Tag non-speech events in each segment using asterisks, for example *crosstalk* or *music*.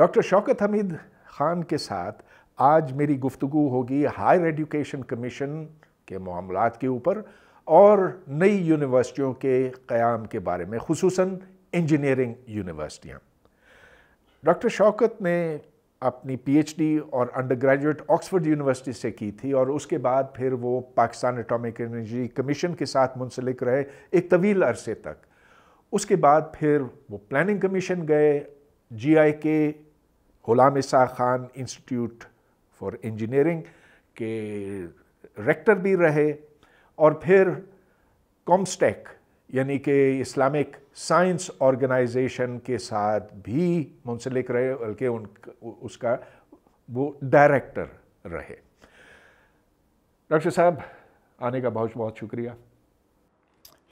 Doctor Shaukat Hamid Khan के साथ आज मेरी गुफ्तु होगी हायर एजुकेशन कमीशन के मामलों के ऊपर और नई यूनिवर्सिटियों के क़्याम के बारे में खसूस इंजीनियरिंग यूनिवर्सिटियाँ डॉक्टर शौकत ने अपनी पीएचडी और अंडर ग्रेजुएट ऑक्सफोर्ड यूनिवर्सिटी से की थी और उसके बाद फिर वो पाकिस्तान एटॉमिक एनर्जी कमीशन के साथ मुंसलिक रहे एक तवील अरसे तक उसके बाद फिर वो प्लानिंग कमीशन गए GI K Ghulam Isa Khan institute for engineering के रेक्टर भी रहे और फिर कॉम्स्टेक यानी कि इस्लामिक साइंस ऑर्गेनाइजेशन के साथ भी मुंसलिक रहे बल्कि उन उसका वो डायरेक्टर रहे डॉक्टर साहब आने का बहुत बहुत शुक्रिया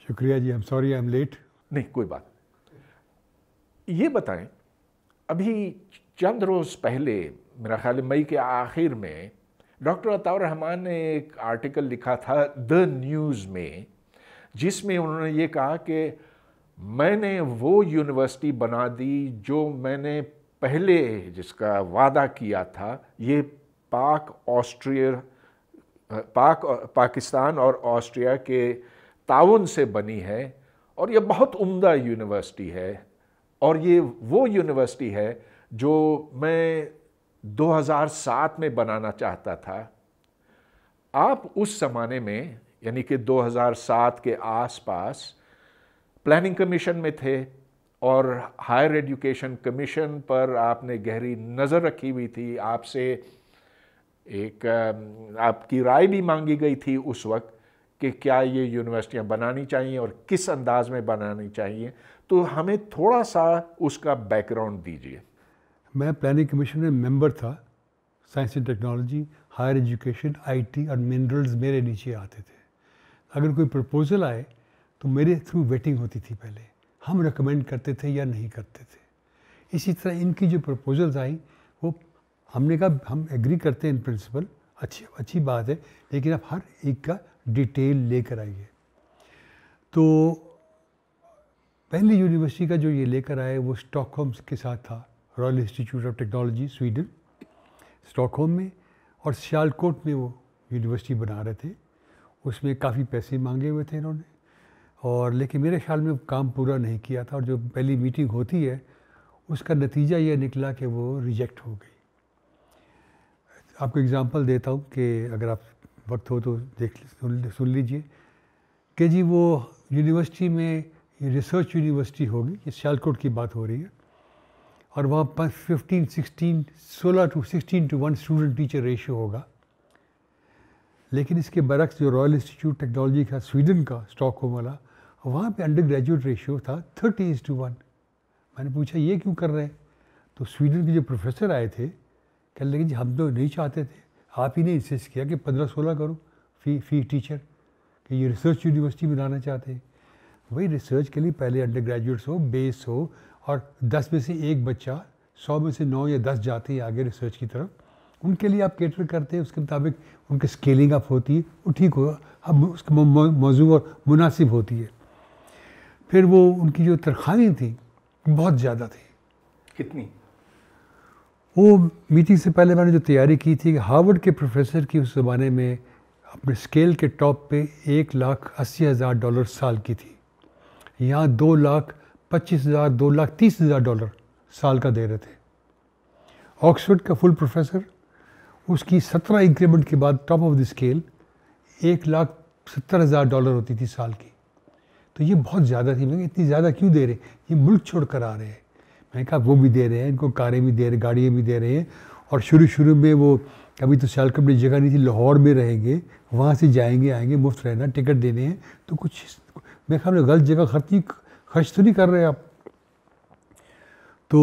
शुक्रिया जी I am sorry I am late नहीं कोई बात ये बताएं अभी चंद रोज़ पहले मेरा ख्याल मई के आखिर में डॉक्टर अताउर रहमान ने एक आर्टिकल लिखा था द न्यूज़ में जिसमें उन्होंने ये कहा कि मैंने वो यूनिवर्सिटी बना दी जो मैंने पहले जिसका वादा किया था ये पाक ऑस्ट्रिया पाक पाकिस्तान और ऑस्ट्रिया के ताउन से बनी है और ये बहुत उम्दा यूनिवर्सिटी है और ये वो यूनिवर्सिटी है जो मैं 2007 में बनाना चाहता था आप उस जमाने में यानी कि 2007 के आसपास प्लानिंग कमीशन में थे और हायर एजुकेशन कमीशन पर आपने गहरी नज़र रखी हुई थी आपसे एक आपकी राय भी मांगी गई थी उस वक्त कि क्या ये यूनिवर्सिटियाँ बनानी चाहिए और किस अंदाज में बनानी चाहिए तो हमें थोड़ा सा उसका बैकग्राउंड दीजिए मैं प्लानिंग कमीशन में मेंबर था science and technology higher education IT और मिनरल्स मेरे नीचे आते थे अगर कोई प्रपोज़ल आए तो मेरे थ्रू वेटिंग होती थी पहले हम रिकमेंड करते थे या नहीं करते थे इसी तरह इनकी जो प्रपोज़ल्स आई वो हमने कहा हम एग्री करते हैं इन प्रिंसिपल अच्छी अच्छी बात है लेकिन आप हर एक का डिटेल लेकर आइए तो पहली यूनिवर्सिटी का जो ये लेकर आए वो स्टॉकहोम्स के साथ था Royal Institute of Technology Sweden Stockholm में और सियालकोट में वो यूनिवर्सिटी बना रहे थे उसमें काफ़ी पैसे मांगे हुए थे इन्होंने और लेकिन मेरे ख्याल में काम पूरा नहीं किया था और जो पहली मीटिंग होती है उसका नतीजा यह निकला कि वो रिजेक्ट हो गई आपको एग्ज़ाम्पल देता हूँ कि अगर आप वक्त हो तो देख सुन लीजिए कि जी वो यूनिवर्सिटी में रिसर्च यूनिवर्सिटी होगी ये सियालकोट की बात हो रही है और वहाँ पर फिफ्टीन सिक्सटीन सोलह to sixteen to one student teacher ratio होगा लेकिन इसके बरक्स जो रॉयल इंस्टीट्यूट टेक्नोलॉजी का स्वीडन का स्टॉक होम वाला वहाँ पे अंडर ग्रेजुएट रेशियो था थर्टी इज टू वन मैंने पूछा ये क्यों कर रहे हैं तो स्वीडन के जो प्रोफेसर आए थे कह लगे जी हम तो नहीं चाहते थे आप ही ने इंसिस्ट किया कि पंद्रह सोलह करो फी फी टीचर कि ये रिसर्च यूनिवर्सिटी बनाना चाहते हैं वही रिसर्च के लिए पहले अंडर ग्रेजुएट्स हो बेस हो और दस में से एक बच्चा सौ में से नौ या दस जाते हैं आगे रिसर्च की तरफ उनके लिए आप केटर करते हैं उसके मुताबिक उनकी स्केलिंग अप होती है वो ठीक हो अब उसके मौजू और मुनासिब होती है फिर वो उनकी जो तनख्वाहें थी बहुत ज़्यादा थी कितनी वो मीटिंग से पहले मैंने जो तैयारी की थी हार्वर्ड के प्रोफेसर की उस ज़माने में अपने स्केल के टॉप पे एक लाख अस्सी हज़ार डॉलर साल की थी यहाँ दो लाख पच्चीस हज़ार दो लाख तीस हज़ार डॉलर साल का दे रहे थे ऑक्सफर्ड का फुल प्रोफेसर उसकी सत्रह इंक्रीमेंट के बाद टॉप ऑफ द स्केल एक लाख सत्तर हज़ार डॉलर होती थी साल की तो ये बहुत ज़्यादा थी मैंने इतनी ज़्यादा क्यों दे रहे ये मुल्क छोड़ कर आ रहे हैं मैंने कहा वो भी दे रहे हैं इनको कारें भी दे रहे गाड़ियाँ भी दे रहे हैं और शुरू शुरू में वो कभी तो सैलकम में जगह नहीं थी लाहौर में रहेंगे वहाँ से जाएंगे आएंगे मुफ्त रहना टिकट देने हैं तो कुछ मेरे ख्याल में गलत जगह खर्ची खर्च तो नहीं कर रहे आप तो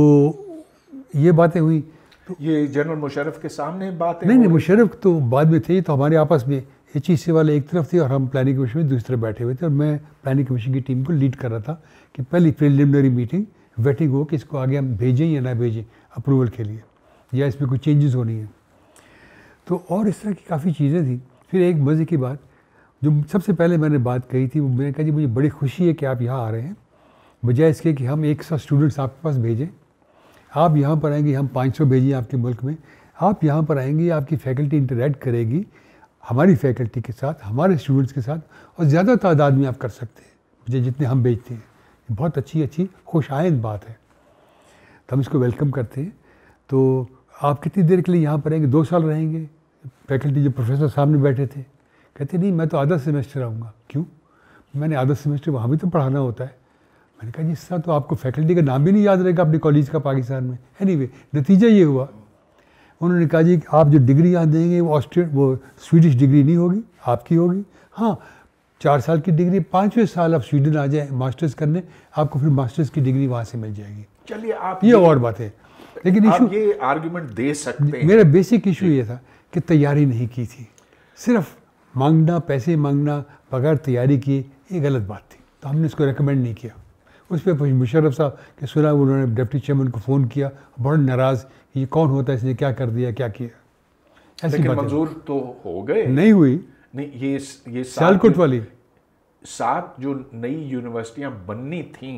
ये बातें हुई तो ये जनरल मुशरफ के सामने बात नहीं नहीं मुशरफ तो बाद में थे तो हमारे आपस में एच ई वाले एक तरफ थे और हम प्लानिंग कमीशन में दूसरे बैठे हुए थे और मैं प्लानिंग कमीशन की टीम को लीड कर रहा था कि पहली प्रिलिमिनरी मीटिंग वेटिंग हो कि इसको आगे हम भेजें या ना भेजें अप्रूवल के लिए या इसमें कोई चेंजेस होनी है तो और इस तरह की काफ़ी चीज़ें थी फिर एक मज़े की बात जो सबसे पहले मैंने बात कही थी वो मैंने कहा जी मुझे बड़ी खुशी है कि आप यहाँ आ रहे हैं बजाय इसके कि हम एक सौ स्टूडेंट्स आपके पास भेजें आप यहाँ पर आएंगे हम पाँच सौ भेजिए आपके मुल्क में आप यहाँ पर आएंगे आपकी फैकल्टी इंटरेक्ट करेगी हमारी फैकल्टी के साथ हमारे स्टूडेंट्स के साथ और ज़्यादा तादाद में आप कर सकते हैं मुझे जितने हम भेजते हैं बहुत अच्छी अच्छी खुशाइंद बात है तो हम इसको वेलकम करते हैं तो आप कितनी देर के लिए यहाँ पर रहेंगे दो साल रहेंगे फैकल्टी जो प्रोफेसर सामने बैठे थे कहते नहीं मैं तो आधा सेमेस्टर आऊँगा क्यों मैंने आधा सेमेस्टर वहाँ भी तो पढ़ाना होता है मैंने कहा जी सर तो आपको फैकल्टी का नाम भी नहीं याद रहेगा अपने कॉलेज का पाकिस्तान में एनी anyway, नतीजा ये हुआ उन्होंने कहा जी आप जो डिग्री यहाँ देंगे वो ऑस्ट्रेल वो स्वीडिश डिग्री नहीं होगी आपकी होगी हाँ चार साल की डिग्री पाँचवें साल आप स्वीडन आ जाए मास्टर्स करने आपको फिर मास्टर्स की डिग्री वहाँ से मिल जाएगी चलिए आप ये और बात है लेकिन इशू ये आर्ग्यूमेंट दे सकते हैं मेरा बेसिक इशू ये था कि तैयारी नहीं की थी सिर्फ मांगना पैसे मांगना बगैर तैयारी किए ये गलत बात थी तो हमने इसको रिकमेंड नहीं किया उस पर मुशरफ साहब के सुना उन्होंने डिप्टी चेयरमैन को फ़ोन किया बड़ा नाराज़ ये कौन होता है इसने क्या कर दिया क्या किया ऐसी मंजूर तो हो गए नहीं हुई नहीं ये ये सियालकोट वाली सात जो नई यूनिवर्सिटियां बननी थी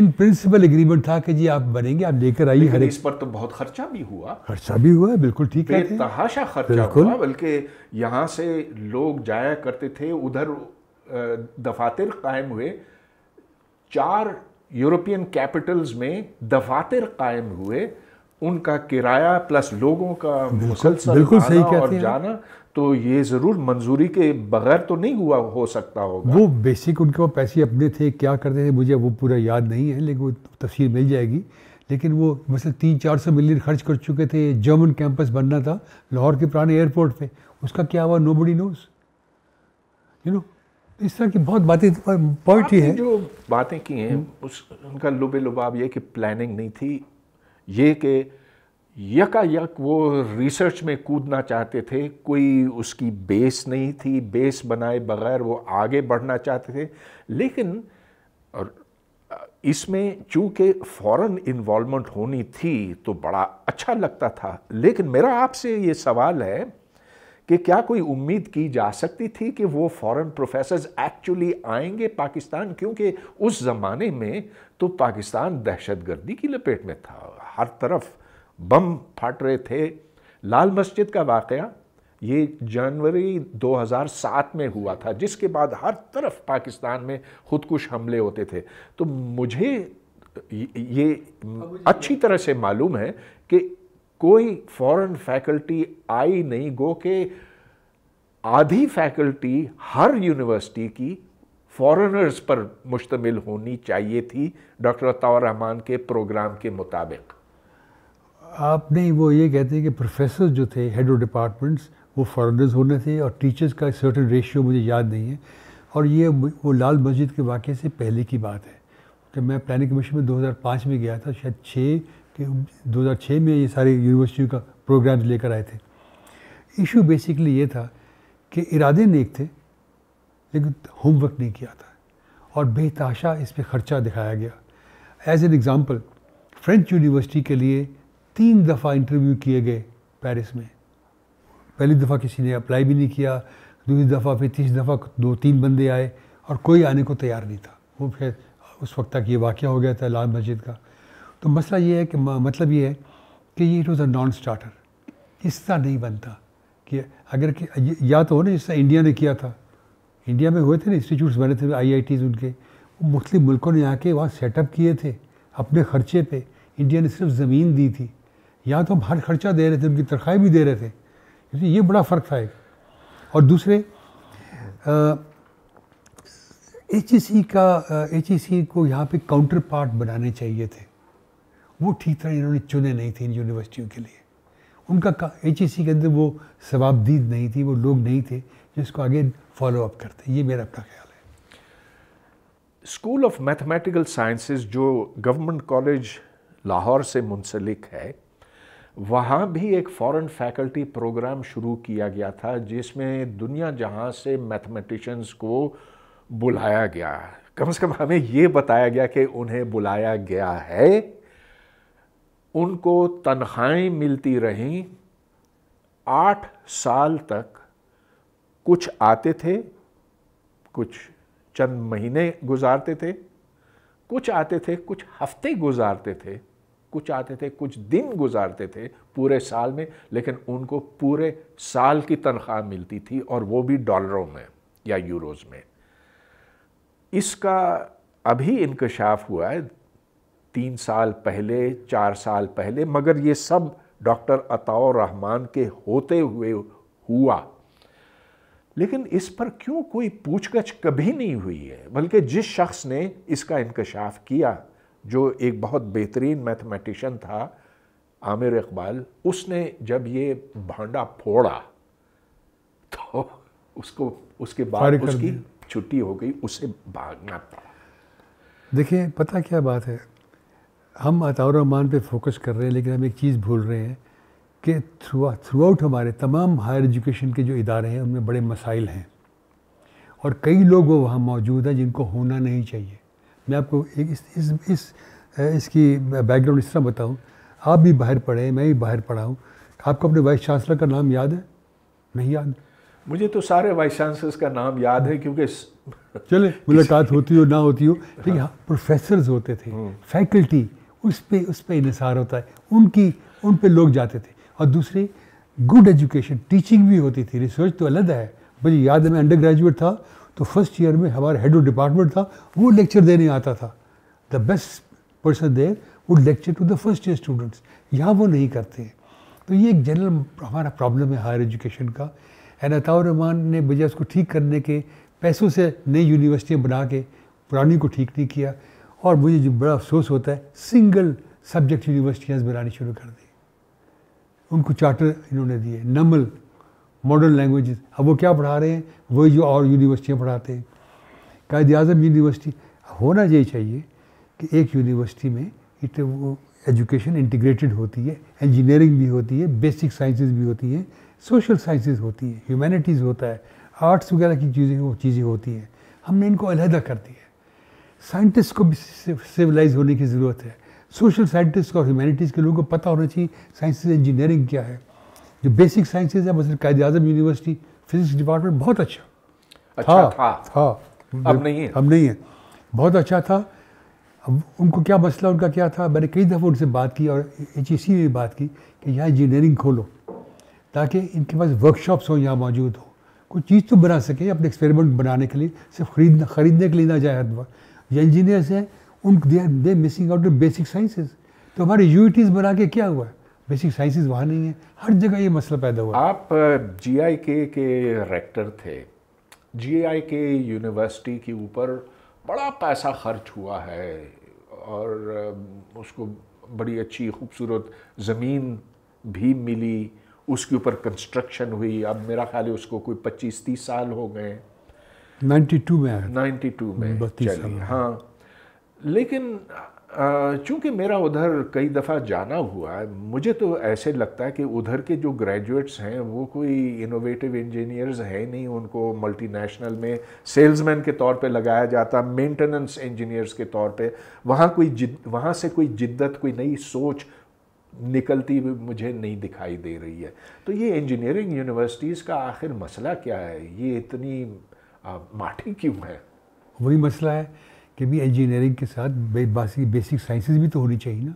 इन प्रिंसिपल एग्रीमेंट था कि जी आप बनेंगे आप लेकर आइए हर इस पर तो बहुत खर्चा भी हुआ खर्चा भी हुआ बिल्कुल ठीक है तहाशा खर्चा हुआ बल्कि यहाँ से लोग जाया करते थे उधर दफातर कायम हुए चार यूरोपियन कैपिटल्स में दफातर कायम हुए उनका किराया प्लस लोगों का मुसलसल बिल्कुल सही और जाना तो ये ज़रूर मंजूरी के बगैर तो नहीं हुआ हो सकता होगा वो बेसिक उनके पास पैसे अपने थे क्या करते थे मुझे वो पूरा याद नहीं है लेकिन वो तफसील मिल जाएगी लेकिन वो मसल तीन चार सौ मिलियन खर्च कर चुके थे जर्मन कैंपस बनना था लाहौर के पुराने एयरपोर्ट पे उसका क्या हुआ nobody knows you know इस तरह की बहुत बातें पॉइंट ही है जो बातें की हैं हम्म। उस उनका लुबे लुबाब ये कि प्लानिंग नहीं थी ये कि यका यक वो रिसर्च में कूदना चाहते थे कोई उसकी बेस नहीं थी बेस बनाए बगैर वो आगे बढ़ना चाहते थे लेकिन और इसमें चूँकि फॉरेन इन्वॉल्वमेंट होनी थी तो बड़ा अच्छा लगता था लेकिन मेरा आपसे ये सवाल है कि क्या कोई उम्मीद की जा सकती थी कि वो फॉरेन प्रोफेसर्स एक्चुअली आएंगे पाकिस्तान क्योंकि उस ज़माने में तो पाकिस्तान दहशतगर्दी की लपेट में था हर तरफ बम फट रहे थे लाल मस्जिद का वाक़ ये जनवरी 2007 में हुआ था जिसके बाद हर तरफ पाकिस्तान में खुदकुश हमले होते थे तो मुझे ये अच्छी तरह से मालूम है कि कोई फॉरेन फैकल्टी आई नहीं गो के आधी फैकल्टी हर यूनिवर्सिटी की फॉरेनर्स पर मुश्तमिल होनी चाहिए थी डॉक्टर अतावर रहमान के प्रोग्राम के मुताबिक आपने वो ये कहते हैं कि प्रोफेसर जो थे हेड ऑफ डिपार्टमेंट्स वो फ़ॉरनर्स होने थे और टीचर्स का सर्टन रेशियो मुझे याद नहीं है और ये वो लाल मस्जिद के वाक़े से पहले की बात है जब मैं प्लानिंग कमीशन में 2005 में गया था शायद छः कि 2006 में ये सारी यूनिवर्सिटियों का प्रोग्राम्स लेकर आए थे इशू बेसिकली ये था कि इरादे नेक थे लेकिन होमवर्क नहीं किया था और बेताशा इस पर खर्चा दिखाया गया as an example French university के लिए तीन दफ़ा इंटरव्यू किए गए पेरिस में पहली दफ़ा किसी ने अप्लाई भी नहीं किया दूसरी दफ़ा फिर तीसरी दफ़ा दो तीन बंदे आए और कोई आने को तैयार नहीं था वो फिर उस वक्त तक ये वाक़ हो गया था लाल मस्जिद का तो मसला ये है कि मतलब ये है कि ये it was a non starter इस तरह नहीं बनता कि अगर कि या तो हो ना जिस तरह इंडिया ने किया था इंडिया में हुए थे ना इंस्टीट्यूट्स बने थे आई आई टीज़ उनके मुख्तु मुल्कों ने आके वहाँ सेटअप किए थे अपने खर्चे पे इंडिया ने सिर्फ ज़मीन दी थी या तो हम हर खर्चा दे रहे थे उनकी तनख्वाही भी दे रहे थे तो ये बड़ा फ़र्क था एक और दूसरे एच ई सी का एच ई सी को यहाँ पर काउंटर पार्ट बनाने चाहिए थे वो ठीक तरह इन्होंने चुने नहीं थे इन यूनिवर्सिटियों के लिए उनका एच e के अंदर वो सवाबदीद नहीं थी वो लोग नहीं थे जिसको आगे फॉलो अप करते ये मेरा अपना ख्याल है स्कूल ऑफ मैथमेटिकल साइंसेज जो गवर्नमेंट कॉलेज लाहौर से मुंसलिक है वहाँ भी एक फॉरेन फैकल्टी प्रोग्राम शुरू किया गया था जिसमें दुनिया जहाँ से मैथमेटिशंस को बुलाया गया कम से कम हमें ये बताया गया कि उन्हें बुलाया गया है उनको तनख्वाहें मिलती रहीं आठ साल तक कुछ आते थे कुछ चंद महीने गुजारते थे कुछ आते थे कुछ हफ्ते गुजारते थे कुछ आते थे कुछ दिन गुजारते थे पूरे साल में लेकिन उनको पूरे साल की तनख्वाह मिलती थी और वो भी डॉलरों में या यूरोज़ में इसका अभी इंकशाफ हुआ है तीन साल पहले चार साल पहले मगर ये सब डॉक्टर अताउर रहमान के होते हुए हुआ लेकिन इस पर क्यों कोई पूछगछ कभी नहीं हुई है बल्कि जिस शख्स ने इसका इंकशाफ किया जो एक बहुत बेहतरीन मैथमेटिशन था आमिर इकबाल उसने जब ये भांडा फोड़ा तो उसको उसके बाद उसकी छुट्टी हो गई उसे भागना पड़ा देखिए पता क्या बात है हम अतारमान पे फोकस कर रहे हैं लेकिन हम एक चीज़ भूल रहे हैं कि थ्रू थ्रू आउट हमारे तमाम हायर एजुकेशन के जो इदारे हैं उनमें बड़े मसाइल हैं और कई लोग वो वहाँ मौजूद हैं जिनको होना नहीं चाहिए मैं आपको एक इस इस, इस इसकी बैकग्राउंड इस तरह बताऊँ आप भी बाहर पढ़े मैं भी बाहर पढ़ा हूँ आपको अपने वाइस चांसलर का नाम याद है नहीं याद मुझे तो सारे वाइस चांसलर्स का नाम याद है क्योंकि चले मुलाकात होती हो ना होती हो लेकिन हाँ, प्रोफेसर होते थे फैकल्टी हम्म। उस पर उस पर इसार होता है उनकी उन पर लोग जाते थे और दूसरे गुड एजुकेशन टीचिंग भी होती थी रिसर्च तो अलग है मुझे याद है मैं अंडर ग्रेजुएट था तो फर्स्ट ईयर में हमारा हेड ऑफ डिपार्टमेंट था वो लेक्चर देने आता था द बेस्ट पर्सन देर वो lecture to the first year students यहाँ वो नहीं करते हैं तो ये एक जनरल हमारा प्रॉब्लम है हायर एजुकेशन का एनतामान ने बजाय उसको ठीक करने के पैसों से नई यूनिवर्सिटियाँ बना के पुरानी को ठीक नहीं किया और मुझे जो बड़ा अफसोस होता है सिंगल सब्जेक्ट यूनिवर्सिटीज़ बनानी शुरू कर दी उनको चार्टर इन्होंने दिए नमल मॉडर्न लैंग्वेजेस अब वो क्या पढ़ा रहे हैं वही जो और यूनिवर्सिटियाँ पढ़ाते हैं कायद अजम यूनिवर्सिटी होना ये चाहिए कि एक यूनिवर्सिटी में इतने वो एजुकेशन इंटीग्रेटेड होती है इंजीनियरिंग भी होती है बेसिक साइंसेज भी होती हैं सोशल साइंसेज होती हैं ह्यूमैनिटीज़ होता है आर्ट्स वगैरह की चीज़ें वो चीज़ें होती हैं हमने इनको अलहदा कर दिया साइंटिस्ट को भी सिविलाइज होने की ज़रूरत है सोशल साइंटिस्ट और ह्यूमैनिटीज़ के लोगों को पता होना चाहिए साइंस इंजीनियरिंग क्या है जो बेसिक साइंसेज है मसलन कायद अजम यूनिवर्सिटी फिजिक्स डिपार्टमेंट बहुत अच्छा अच्छा हाँ, था, था, हाँ। था। अब नहीं है अब नहीं है बहुत अच्छा था अब उनको क्या मसला उनका क्या था मैंने कई दफ़ा उनसे बात की और एच में भी बात की कि यहाँ इंजीनियरिंग खोलो ताकि इनके पास वर्कशॉप्स हों यहाँ मौजूद हो कोई चीज़ तो बना सके अपने एक्सपेरिमेंट बनाने के लिए सिर्फ खरीदना खरीदने के लिए ना जाए हर वक्त या इंजीनियर्स हैं उन they they missing out basic sciences तो हमारे यूटीज़ बना के क्या हुआ बेसिक साइंसेज वहाँ नहीं है हर जगह ये मसला पैदा हुआ आप जी के, के रेक्टर थे जी के यूनिवर्सिटी के ऊपर बड़ा पैसा खर्च हुआ है और उसको बड़ी अच्छी खूबसूरत ज़मीन भी मिली उसके ऊपर कंस्ट्रक्शन हुई अब मेरा ख्याल है उसको कोई 25-30 साल हो गए 92 में नाइन्टी 92 में बत्तीस हाँ लेकिन चूंकि मेरा उधर कई दफ़ा जाना हुआ है मुझे तो ऐसे लगता है कि उधर के जो ग्रेजुएट्स हैं वो कोई इनोवेटिव इंजीनियर्स हैं नहीं उनको मल्टीनेशनल में सेल्समैन के तौर पे लगाया जाता मेंटेनेंस इंजीनियर्स के तौर पे वहाँ कोई जिद वहाँ से कोई जिद्दत कोई नई सोच निकलती हुई मुझे नहीं दिखाई दे रही है तो ये इंजीनियरिंग यूनिवर्सिटीज़ का आखिर मसला क्या है ये इतनी आप माठी क्यों है वही मसला है कि भी इंजीनियरिंग के साथ बासी बेसिक साइंसेस भी तो होनी चाहिए ना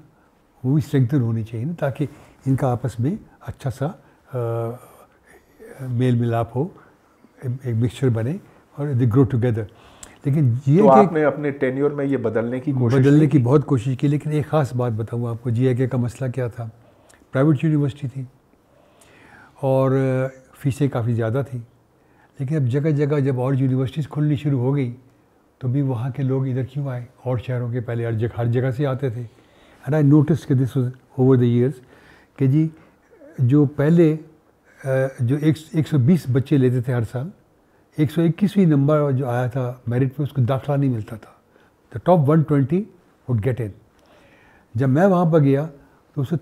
वो भी स्ट्रेंथन होनी चाहिए ना ताकि इनका आपस में अच्छा सा मेल मिलाप हो एक मिक्सचर बने और दे ग्रो टुगेदर लेकिन ये तो आपने अपने टेन्योर में ये बदलने की कोशिश बदलने की बहुत कोशिश की लेकिन एक ख़ास बात बताऊँ आपको जी आई का मसला क्या था प्राइवेट यूनिवर्सिटी थी और फीसें काफ़ी ज़्यादा थी लेकिन अब जगह जगह जब और यूनिवर्सिटीज़ खुलनी शुरू हो गई तो भी वहाँ के लोग इधर क्यों आए और शहरों के पहले हर जगह हर जगह से आते थे एंड आई नोटिस कि दिस ओवर द ईयर्स कि जी जो पहले जो एक सौ बीस बच्चे लेते थे हर साल एक सौ इक्कीसवीं नंबर जो आया था मेरिट में उसको दाखिला नहीं मिलता था the top one twenty would get in जब मैं वहाँ पर गया तो उसे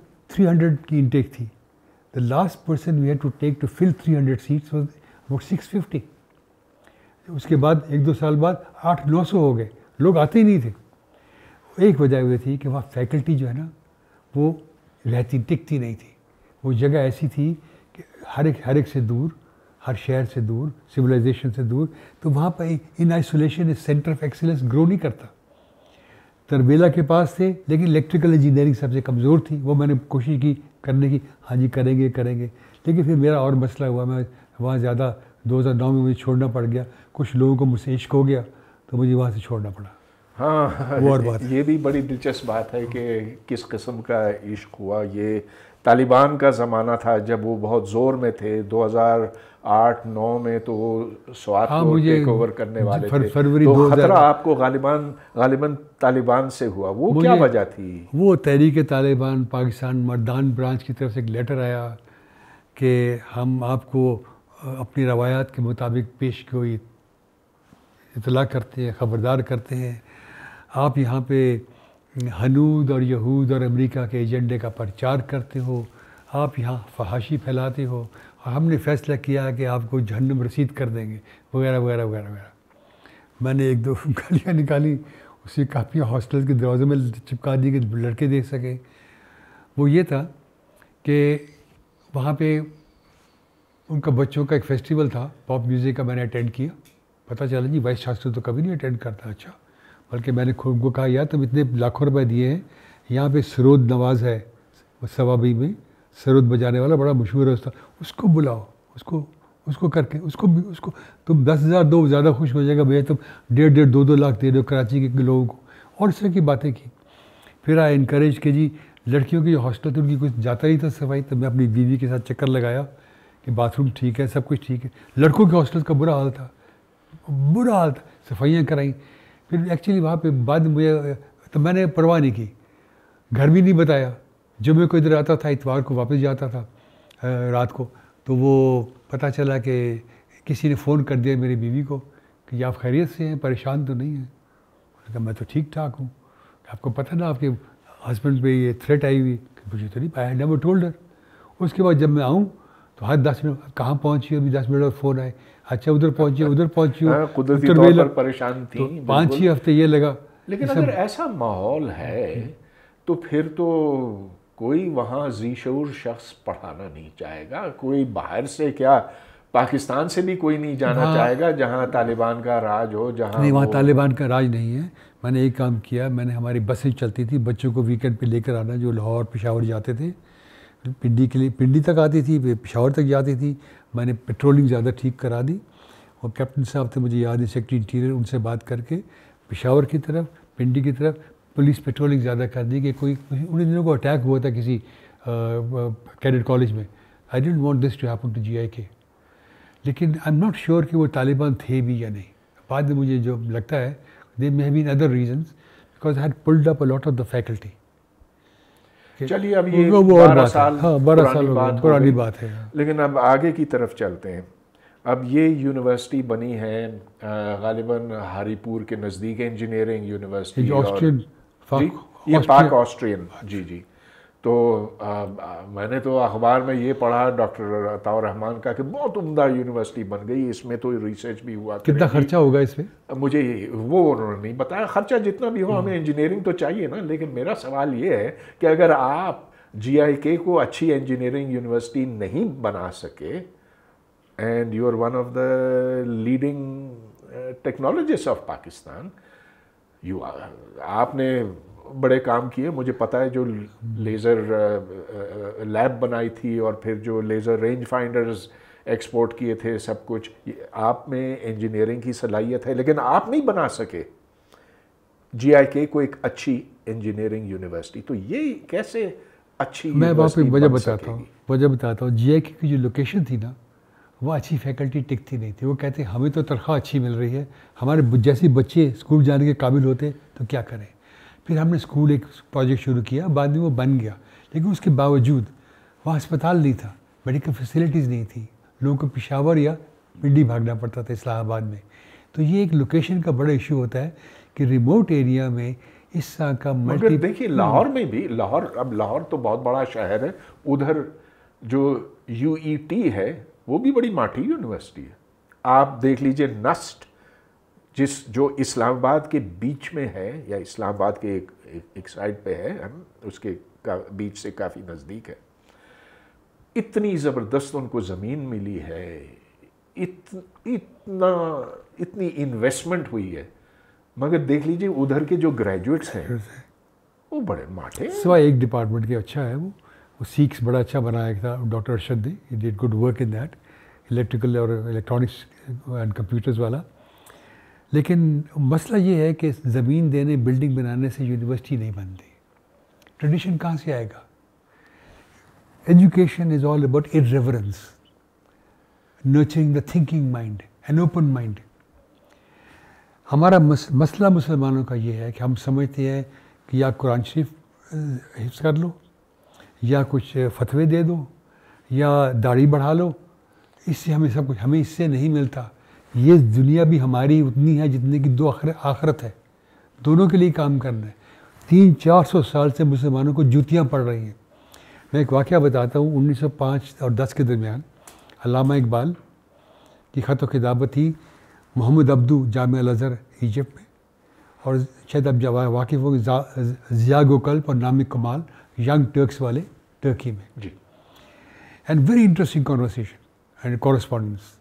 हंड्रेड की इंटेक थी the last person we had to take to fill hundred seats was वो 650 उसके बाद एक दो साल बाद आठ नौ सौ हो गए लोग आते ही नहीं थे एक वजह हुई थी कि वहाँ फैकल्टी जो है ना वो रहती टिकती नहीं थी वो जगह ऐसी थी कि हर एक हर एक से दूर हर शहर से दूर सिविलाइजेशन से दूर तो वहाँ पर in isolation centre of excellence grow नहीं करता तरबेला के पास थे लेकिन इलेक्ट्रिकल इंजीनियरिंग सबसे कमज़ोर थी वो मैंने कोशिश की करने की हाँ जी करेंगे करेंगे लेकिन फिर मेरा और मसला हुआ मैं वहाँ ज़्यादा 2009 में मुझे छोड़ना पड़ गया कुछ लोगों को मुझसे इश्क हो गया तो मुझे वहाँ से छोड़ना पड़ा हाँ वो और बात ये भी बड़ी दिलचस्प बात है कि किस किस्म का इश्क हुआ ये तालिबान का ज़माना था जब वो बहुत ज़ोर में थे 2008-9 में तो वो स्वाद हाँ, को टेक ओवर करने वाले फर, थे फरवरी तो ख़तरा आपको गालिबान गालिबान तालिबान से हुआ वो क्या वजह थी वो तहरीक तालिबान पाकिस्तान मर्दान ब्रांच की तरफ से एक लेटर आया कि हम आपको अपनी रवायात के मुताबिक पेश गोई इतला करते हैं ख़बरदार करते हैं आप यहाँ पे हनूद और यहूद और अमेरिका के एजेंडे का प्रचार करते हो आप यहाँ फहाशी फैलाते हो और हमने फैसला किया कि आपको जहनम रसीद कर देंगे वगैरह वगैरह वगैरह वगैरह मैंने एक दो *laughs* गालियाँ निकाली उसे काफ़ी हॉस्टल के दरवाजे में चिपका दी कि लड़के देख सकें वो ये था कि वहाँ पे उनका बच्चों का एक फेस्टिवल था पॉप म्यूज़िक का मैंने अटेंड किया पता चला जी वाइस शास्त्री तो कभी नहीं अटेंड करता अच्छा बल्कि मैंने खुद को कहा यार तुम इतने लाखों रुपए दिए हैं यहाँ पे सरोद नवाज़ है सवाबी में सरोद बजाने वाला बड़ा मशहूर है उसका उसको बुलाओ उसको उसको करके उसको उसको तुम दस हज़ार दो ज़्यादा खुश हो जाएगा भैया तुम डेढ़ डेढ़ दो दो लाख दे दो कराची के लोगों को और इस तरह की बातें की फिर आई इनक्रेज के जी लड़कियों के जो हॉस्टल थे तो उनकी कुछ जाता ही था सफाई तो मैं अपनी बीवी के साथ चक्कर लगाया कि बाथरूम ठीक है सब कुछ ठीक है लड़कों के हॉस्टल का बुरा हाल था बुरा हाल था सफाइयाँ कराई फिर एक्चुअली वहाँ पे बाद में मुझे तो मैंने परवाह नहीं की घर भी नहीं बताया जब मैं कोई इधर आता था इतवार को वापस जाता था रात को तो वो पता चला कि किसी ने फ़ोन कर दिया मेरी बीवी को कि आप खैरियत से हैं परेशान तो नहीं हैं कहा मैं तो ठीक ठाक हूँ आपको पता ना आपके हस्बैंड पे ये थ्रेट आई हुई मुझे तो नहीं पाया नेवर टोल्डर उसके बाद जब मैं आऊँ तो हर हाँ, दस मिनट कहाँ पहुंची अभी दस मिनट और फोन आए अच्छा उधर पहुंची उधर पहुंची हाँ, परेशान थी तो पाँच ही हफ्ते ये लगा लेकिन अगर ऐसा माहौल है तो फिर तो कोई वहाँ जीशूर शख्स पढ़ाना नहीं चाहेगा कोई बाहर से क्या पाकिस्तान से भी कोई नहीं जाना हाँ, चाहेगा जहाँ तालिबान का राज हो जहाँ नहीं वहाँ तालिबान का राज नहीं है मैंने एक काम किया मैंने हमारी बसें चलती थी बच्चों को वीकेंड पे लेकर आना जो लाहौर पिशावर जाते थे पिंडी के लिए पिंडी तक आती थी पिशावर तक जाती थी मैंने पेट्रोलिंग ज़्यादा ठीक करा दी और कैप्टन साहब थे मुझे याद है सेक्रेटरी इंटीरियर उनसे बात करके पिशावर की तरफ पिंडी की तरफ पुलिस पेट्रोलिंग ज़्यादा कर दी कि कोई उन दिनों को अटैक हुआ था किसी कैडेट कॉलेज में I didn't want this to happen to G I K लेकिन आई एम नॉट श्योर कि वो तालिबान थे भी या नहीं बाद में मुझे जो लगता है they may have been other reasons because I had pulled up a lot of the faculty चलिए अब ये बारह साल हाँ, बारह साल बात पुरानी बात है लेकिन अब आगे की तरफ चलते हैं अब ये यूनिवर्सिटी बनी है गालिबा हरीपुर के नज़दीक इंजीनियरिंग यूनिवर्सिटी ऑस्ट्रियन ये पाक ऑस्ट्रियन जी जी तो आ, आ, मैंने तो अखबार में ये पढ़ा डॉक्टर अताउर रहमान का कि बहुत उम्दा यूनिवर्सिटी बन गई इसमें तो रिसर्च भी हुआ कितना तो खर्चा होगा इसमें मुझे वो उन्होंने नहीं बताया खर्चा जितना भी हो हमें इंजीनियरिंग हम्म। तो चाहिए ना लेकिन मेरा सवाल ये है कि अगर आप जी को अच्छी इंजीनियरिंग यूनिवर्सिटी नहीं बना सके and you are one of the leading technologists of Pakistan you आपने बड़े काम किए मुझे पता है जो लेज़र लैब बनाई थी और फिर जो लेज़र रेंज फाइंडर्स एक्सपोर्ट किए थे सब कुछ आप में इंजीनियरिंग की सलाहियत है लेकिन आप नहीं बना सके जी को एक अच्छी इंजीनियरिंग यूनिवर्सिटी तो ये कैसे अच्छी मैं वहाँ वजह बताता हूँ वजह बताता हूँ जी की जो लोकेशन थी ना वो अच्छी फैकल्टी टिकती नहीं थी वो कहते हमें तो तनख्वाह अच्छी मिल रही है हमारे जैसे बच्चे स्कूल जाने के काबिल होते तो क्या करें फिर हमने स्कूल एक प्रोजेक्ट शुरू किया बाद में वो बन गया लेकिन उसके बावजूद वहाँ अस्पताल नहीं था मेडिकल फैसिलिटीज़ नहीं थी लोगों को पिशावर या मिडी भागना पड़ता था इस्लाहाबाद में तो ये एक लोकेशन का बड़ा इशू होता है कि रिमोट एरिया में इस तरह का मल्टी देखिए लाहौर में भी लाहौर अब लाहौर तो बहुत बड़ा शहर है उधर जो यू e है वो भी बड़ी माठी यूनिवर्सिटी है आप देख लीजिए नस्ट जिस जो इस्लामाबाद के बीच में है या इस्लामाबाद के एक एक साइड पे है हम उसके का बीच से काफ़ी नज़दीक है इतनी ज़बरदस्त उनको ज़मीन मिली है इत, इतना इतनी इन्वेस्टमेंट हुई है मगर देख लीजिए उधर के जो ग्रेजुएट्स हैं वो बड़े माठे सिवा एक डिपार्टमेंट के अच्छा है वो वो सीख्स बड़ा अच्छा बनाया था डॉक्टर अरशद ने did good work in that electrical और इलेक्ट्रॉनिक्स एंड कंप्यूटर्स वाला लेकिन मसला ये है कि ज़मीन देने बिल्डिंग बनाने से यूनिवर्सिटी नहीं बनती ट्रेडिशन कहाँ से आएगा education is all about irreverence nurturing the thinking mind an open mind हमारा मस, मसला मुसलमानों का ये है कि हम समझते हैं कि या कुरान शरीफ हिफ्स कर लो या कुछ फतवे दे दो या दाढ़ी बढ़ा लो इससे हमें सब कुछ हमें इससे नहीं मिलता ये दुनिया भी हमारी उतनी है जितने की दो आखिर आखरत है दोनों के लिए काम करना है तीन चार सौ साल से मुसलमानों को जूतियाँ पड़ रही हैं मैं एक वाक़ बताता हूँ 1905 और 10 के दरमियान अलामा इकबाल की ख़त किताबत थी मोहम्मद अब्दू जाम अज़हर इजिप्ट में और शायद अब जब वाकिफ़ होंगे ज़िया गोकल्प और नामिक कमाल यंग टर्क्स वाले टर्की में जी and very interesting conversation and correspondence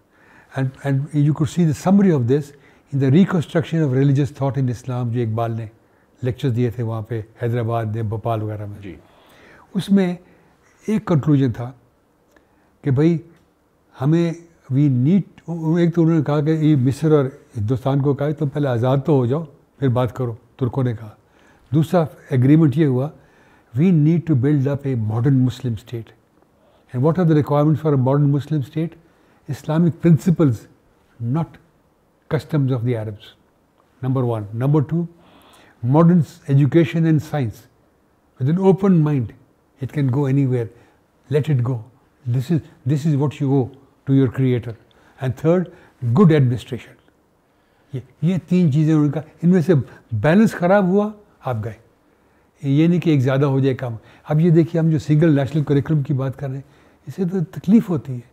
And, and you could see the summary of this in the reconstruction of religious thought in Islam जो इकबाल ने लेक्चर्स दिए थे वहाँ पे हैदराबाद में भोपाल वगैरह में जी उसमें एक कंक्लूजन था कि भाई हमें वी नीड एक तो उन्होंने कहा कि ये मिस्र और हिंदुस्तान को कहा तुम तो पहले आज़ाद तो हो जाओ फिर बात करो तुर्कों ने कहा दूसरा एग्रीमेंट ये हुआ we need to build up a modern Muslim state and what are the requirement for a modern Muslim state Islamic principles, not customs of the Arabs. Number one. Number two, modern education and science. With an open mind, it can go anywhere. Let it go. This is, this is what you owe to your creator. And third, good administration. ये ये तीन चीज़ें उनका इनमें से balance ख़राब हुआ आप गए ये नहीं कि एक ज़्यादा हो जाए काम अब ये देखिए हम जो सिंगल नेशनल करिकुलम की बात कर रहे हैं इससे तो तकलीफ़ होती है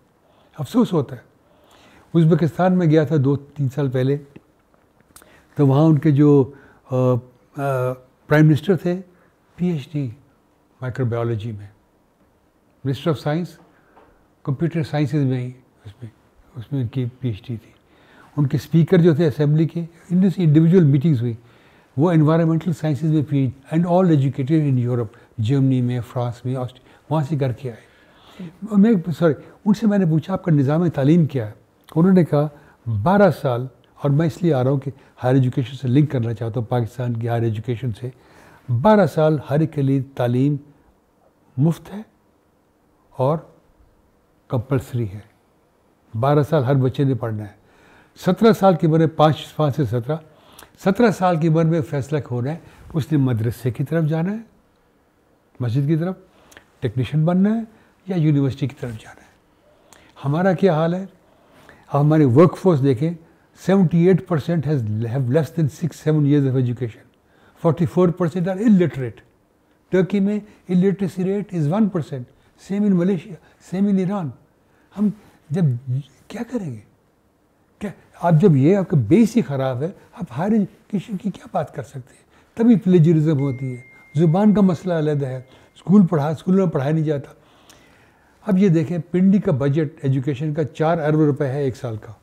अफसोस होता है उज्बेकिस्तान में गया था दो तीन साल पहले तो वहाँ उनके जो प्राइम मिनिस्टर थे पीएचडी माइक्रोबायोलॉजी में minister of science computer sciences में ही उसमें उसमें उनकी पीएचडी थी उनके स्पीकर जो थे असेंबली के इंडिविजुअल मीटिंग्स हुई वो एनवायरमेंटल साइंसेज में P and all educated in Europe Germany में फ्रांस में ऑस्ट्रे वहाँ से करके आए मैं सॉरी उनसे मैंने पूछा आपका निज़ाम तालीम क्या है उन्होंने कहा बारह साल और मैं इसलिए आ रहा हूँ कि हायर एजुकेशन से लिंक करना चाहता हूँ पाकिस्तान की हायर एजुकेशन से बारह साल हर एक के लिए तालीम मुफ्त है और कंपलसरी है बारह साल हर बच्चे ने पढ़ना है सत्रह साल की उम्र में पाँच पाँच से सत्रह सत्रह साल की उम्र में फैसला होना है उसने मदरसे की तरफ जाना है मस्जिद की तरफ टेक्नीशियन बनना है या यूनिवर्सिटी की तरफ जाना है हमारा क्या हाल है हमारे फोर्स देखें 78 percent have less than six seven years of education 44 percent are illiterate Turkey में illiteracy rate is one percent same in Malaysia same in Iran हम जब क्या करेंगे क्या आप जब ये आपका बेस ही ख़राब है आप हायर एजुकेशन की क्या बात कर सकते हैं तभी प्लेजरिज्म होती है ज़ुबान का मसला अलग है स्कूल पढ़ा स्कूल में पढ़ाया नहीं जाता अब ये देखें पिंडी का बजट एजुकेशन का चार अरब रुपए है एक साल का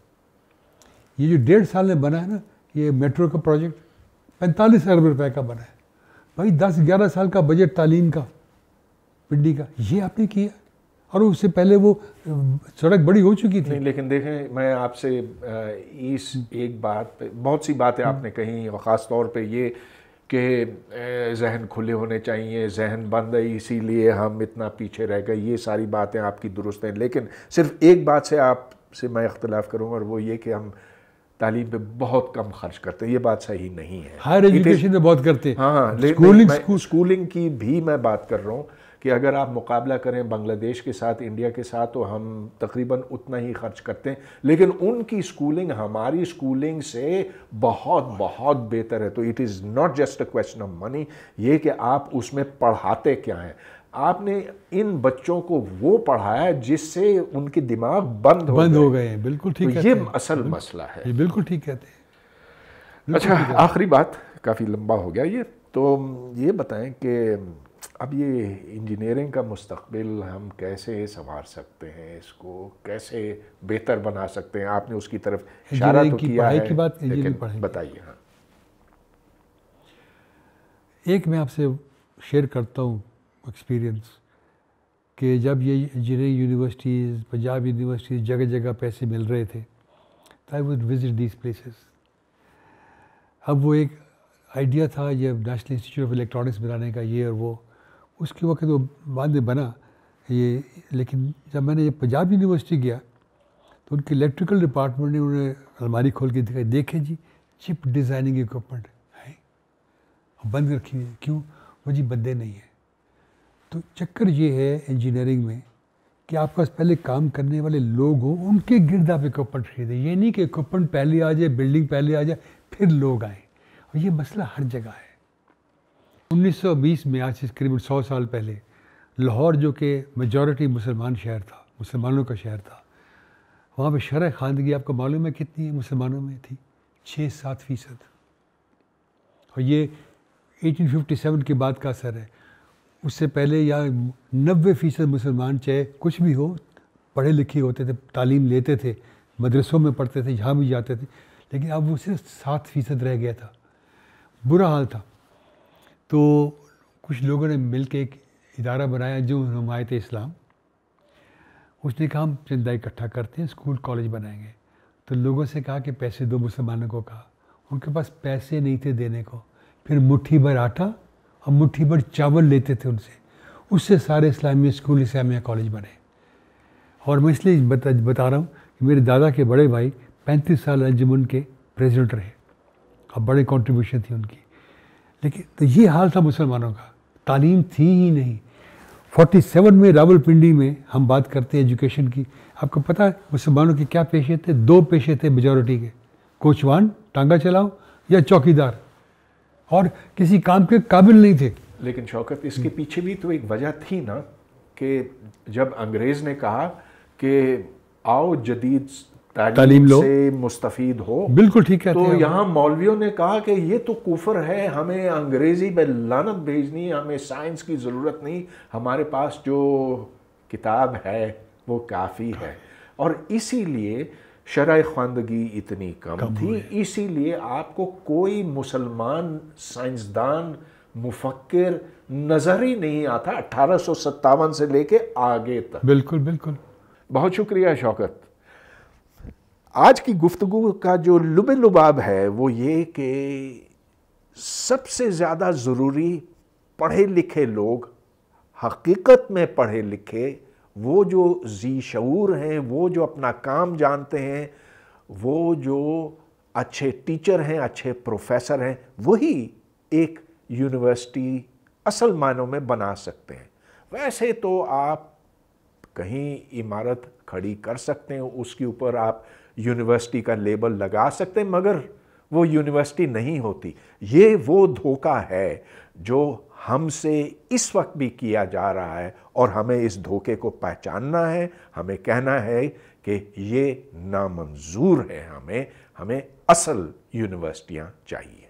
ये जो डेढ़ साल में बना है ना ये मेट्रो का प्रोजेक्ट पैंतालीस अरब रुपए का बना है भाई दस ग्यारह साल का बजट तालीम का पिंडी का ये आपने किया और उससे पहले वो सड़क बड़ी हो चुकी थी लेकिन देखें मैं आपसे इस हम्म। एक बात पे बहुत सी बातें आपने कही और ख़ास तौर पे ये कि जहन खुले होने चाहिए जहन बंद है इसीलिए हम इतना पीछे रह गए ये सारी बातें आपकी दुरुस्त हैं लेकिन सिर्फ एक बात से आप से मैं इख्तलाफ करूँगा और वो ये कि हम तालीम पे बहुत कम खर्च करते हैं ये बात सही नहीं है हायर एजुकेशन में बहुत करते हैं हाँ स्कूलिंग हाँ, स्कूलिंग की भी मैं बात कर रहा हूँ कि अगर आप मुकाबला करें बांग्लादेश के साथ इंडिया के साथ तो हम तकरीबन उतना ही खर्च करते हैं लेकिन उनकी स्कूलिंग हमारी स्कूलिंग से बहुत बहुत बेहतर है तो it is not just a question of money ये कि आप उसमें पढ़ाते क्या हैं आपने इन बच्चों को वो पढ़ाया जिससे उनके दिमाग बंद हो बंद गए। हो गए हैं बिल्कुल तो ठीक तो ये असल मसला है ये बिल्कुल ठीक कहते हैं अच्छा आखिरी बात काफ़ी लंबा हो गया ये तो ये बताएं कि अब ये इंजीनियरिंग का मुस्तबिल हम कैसे संवार सकते हैं इसको कैसे बेहतर बना सकते हैं आपने उसकी तरफ इशारा तो की किया है की बात लेकिन बताइए हाँ एक मैं आपसे शेयर करता हूँ एक्सपीरियंस कि जब ये इंजीनियरिंग यूनिवर्सिटीज़ पंजाब यूनिवर्सिटी जगह जगह पैसे मिल रहे थे तो I would visit these places अब वो एक आइडिया था ये नेशनल इंस्टीट्यूट ऑफ इलेक्ट्रॉनिक्स बनाने का ये और वो उसके वक्त वो तो बाद में बना ये लेकिन जब मैंने ये पंजाब यूनिवर्सिटी गया तो उनके इलेक्ट्रिकल डिपार्टमेंट ने उन्हें अलमारी खोल के दिखाई देखे जी चिप डिज़ाइनिंग इक्विपमेंट है और बंद रखी है क्यों वो जी बंदे नहीं है तो चक्कर ये है इंजीनियरिंग में कि आपके पास पहले काम करने वाले लोग हों उनके गिरद आप इक्विपमेंट खरीदें ये नहीं कि इक्विपमेंट पहले आ जाए बिल्डिंग पहले आ जाए फिर लोग आए और ये मसला हर जगह है 1920 में आज से करीब सौ साल पहले लाहौर जो कि मेजॉरिटी मुसलमान शहर था मुसलमानों का शहर था वहाँ पर शरह खानदगी आपको मालूम है कितनी है मुसलमानों में थी छः सात फीसद और ये 1857 के बाद का असर है उससे पहले या नबे फ़ीसद मुसलमान चाहे कुछ भी हो पढ़े लिखे होते थे तालीम लेते थे मदरसों में पढ़ते थे यहाँ भी जाते थे लेकिन अब वो सिर्फ सात फ़ीसद रह गया था बुरा हाल था तो कुछ लोगों ने मिल के एक इदारा बनाया जो नुमायत इस्लाम उसने कहा हम चंदा इकट्ठा करते हैं स्कूल कॉलेज बनाएंगे तो लोगों से कहा कि पैसे दो मुसलमानों को कहा उनके पास पैसे नहीं थे देने को फिर मुट्ठी भर आटा और मुट्ठी भर चावल लेते थे उनसे उससे सारे इस्लामी स्कूल इस्लामिया कॉलेज बने और मैं इसलिए बता बता रहा हूँ कि मेरे दादा के बड़े भाई पैंतीस साल अंजुमन के प्रेसिडेंट रहे और बड़े कॉन्ट्रीब्यूशन थी उनकी लेकिन तो ये हाल था मुसलमानों का तालीम थी ही नहीं 47 में रावलपिंडी में हम बात करते हैं एजुकेशन की आपको पता है मुसलमानों के क्या पेशे थे दो पेशे थे मेजोरिटी के कोचवान टांगा चलाओ या चौकीदार और किसी काम के काबिल नहीं थे लेकिन शौकत इसके पीछे भी तो एक वजह थी ना कि जब अंग्रेज़ ने कहा कि आओ जदीद तालीम लो से मुस्तफ़ हो बिल्कुल ठीक है तो यहाँ मौलवियों ने कहा कि ये तो कुफर है हमें अंग्रेज़ी पे लानत भेजनी हमें साइंस की ज़रूरत नहीं हमारे पास जो किताब है वो काफ़ी है और इसीलिए शरा ख्वानदगी इतनी कम, कम थी इसीलिए आपको कोई मुसलमान साइंसदान मुफक्र नज़र ही नहीं आता अट्ठारह से लेके आगे तक बिल्कुल बिल्कुल बहुत शुक्रिया शौकत आज की गुफ्तगु का जो लुब लुबाब है वो ये कि सबसे ज़्यादा ज़रूरी पढ़े लिखे लोग हकीकत में पढ़े लिखे वो जो जी शूर हैं वो जो अपना काम जानते हैं वो जो अच्छे टीचर हैं अच्छे प्रोफेसर हैं वही एक यूनिवर्सिटी असल मानों में बना सकते हैं वैसे तो आप कहीं इमारत खड़ी कर सकते हैं उसके ऊपर आप यूनिवर्सिटी का लेबल लगा सकते हैं मगर वो यूनिवर्सिटी नहीं होती ये वो धोखा है जो हमसे इस वक्त भी किया जा रहा है और हमें इस धोखे को पहचानना है हमें कहना है कि ये नामंजूर है हमें हमें असल यूनिवर्सिटियाँ चाहिए